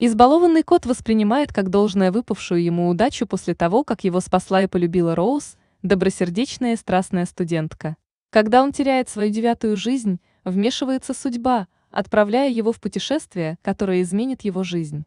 Избалованный кот воспринимает как должное выпавшую ему удачу после того, как его спасла и полюбила Роуз, добросердечная и страстная студентка. Когда он теряет свою девятую жизнь, вмешивается судьба, отправляя его в путешествие, которое изменит его жизнь.